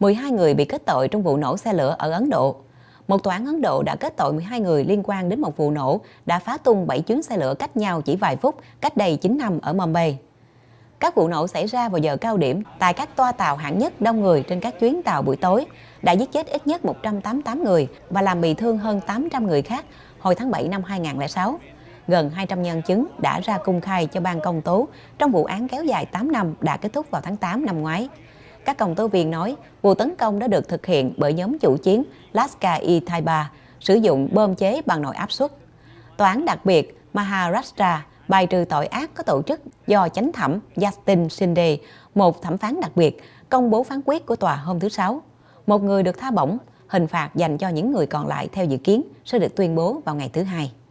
12 người bị kết tội trong vụ nổ xe lửa ở Ấn Độ. Một tòa án Ấn Độ đã kết tội 12 người liên quan đến một vụ nổ đã phá tung 7 chuyến xe lửa cách nhau chỉ vài phút, cách đây 9 năm ở Mumbai. Các vụ nổ xảy ra vào giờ cao điểm tại các toa tàu hạng nhất đông người trên các chuyến tàu buổi tối đã giết chết ít nhất 188 người và làm bị thương hơn 800 người khác hồi tháng 7 năm 2006. Gần 200 nhân chứng đã ra cung khai cho ban công tố trong vụ án kéo dài 8 năm đã kết thúc vào tháng 8 năm ngoái. Các công tố viên nói vụ tấn công đã được thực hiện bởi nhóm chủ chiến Laska y Thaiba sử dụng bơm chế bằng nồi áp suất. Tòa án đặc biệt Maharashtra bài trừ tội ác có tổ chức do chánh thẩm Justin Shinde, một thẩm phán đặc biệt, công bố phán quyết của tòa hôm thứ Sáu. Một người được tha bổng, hình phạt dành cho những người còn lại theo dự kiến sẽ được tuyên bố vào ngày thứ Hai.